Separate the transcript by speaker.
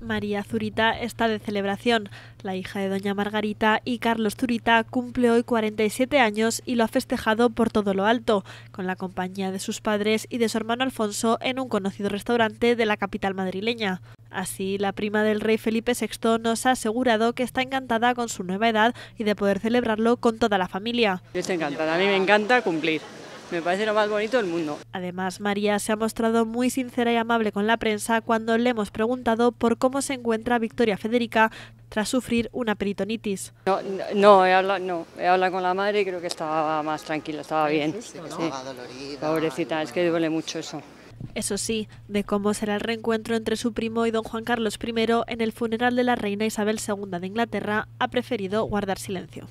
Speaker 1: María Zurita está de celebración. La hija de doña Margarita y Carlos Zurita cumple hoy 47 años y lo ha festejado por todo lo alto, con la compañía de sus padres y de su hermano Alfonso en un conocido restaurante de la capital madrileña. Así, la prima del rey Felipe VI nos ha asegurado que está encantada con su nueva edad y de poder celebrarlo con toda la familia. estoy a mí
Speaker 2: me encanta cumplir. Me parece lo más bonito del mundo.
Speaker 1: Además, María se ha mostrado muy sincera y amable con la prensa cuando le hemos preguntado por cómo se encuentra Victoria Federica tras sufrir una peritonitis. No,
Speaker 3: no, he, hablado, no he hablado con la madre y creo que estaba más tranquila, estaba bien.
Speaker 1: Pobrecita, es que duele mucho eso. Eso sí, de cómo será el reencuentro entre su primo y don Juan Carlos I en el funeral de la reina Isabel II de Inglaterra, ha preferido guardar silencio.